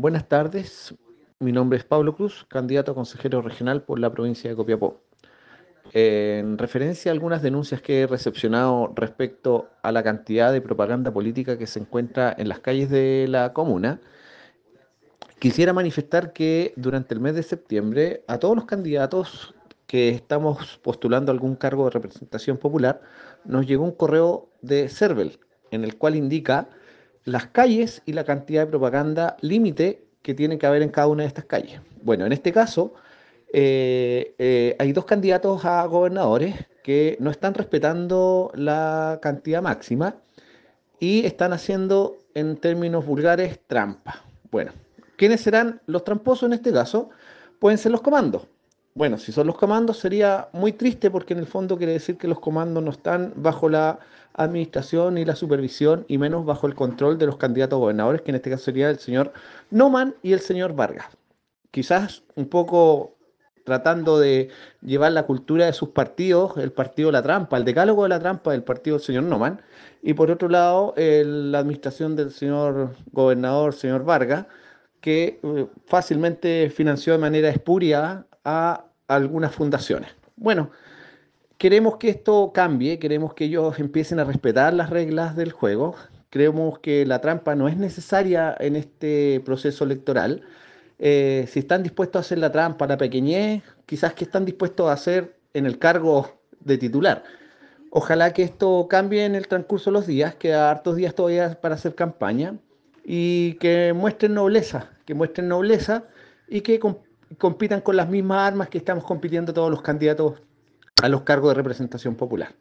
Buenas tardes, mi nombre es Pablo Cruz, candidato a consejero regional por la provincia de Copiapó. En referencia a algunas denuncias que he recepcionado respecto a la cantidad de propaganda política que se encuentra en las calles de la comuna, quisiera manifestar que durante el mes de septiembre a todos los candidatos que estamos postulando algún cargo de representación popular, nos llegó un correo de CERVEL en el cual indica las calles y la cantidad de propaganda límite que tiene que haber en cada una de estas calles. Bueno, en este caso eh, eh, hay dos candidatos a gobernadores que no están respetando la cantidad máxima y están haciendo, en términos vulgares, trampa. Bueno, ¿quiénes serán los tramposos en este caso? Pueden ser los comandos bueno, si son los comandos sería muy triste porque en el fondo quiere decir que los comandos no están bajo la administración y la supervisión y menos bajo el control de los candidatos gobernadores, que en este caso sería el señor Noman y el señor Vargas. Quizás un poco tratando de llevar la cultura de sus partidos, el partido La Trampa, el decálogo de la trampa del partido del señor Noman, y por otro lado la administración del señor gobernador, señor Vargas, que eh, fácilmente financió de manera espuria a algunas fundaciones. Bueno, queremos que esto cambie, queremos que ellos empiecen a respetar las reglas del juego. Creemos que la trampa no es necesaria en este proceso electoral. Eh, si están dispuestos a hacer la trampa, la pequeñez, quizás que están dispuestos a hacer en el cargo de titular. Ojalá que esto cambie en el transcurso de los días, que hay hartos días todavía para hacer campaña, y que muestren nobleza, que muestren nobleza y que compitan con las mismas armas que estamos compitiendo todos los candidatos a los cargos de representación popular.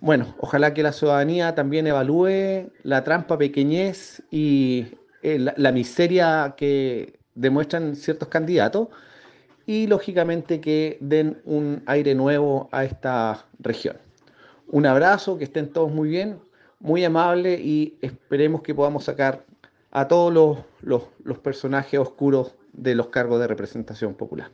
Bueno, ojalá que la ciudadanía también evalúe la trampa pequeñez y eh, la, miseria que demuestran ciertos candidatos y lógicamente que den un aire nuevo a esta región. Un abrazo, que estén todos muy bien, muy amable y esperemos que podamos sacar a todos los personajes oscuros de los cargos de representación popular.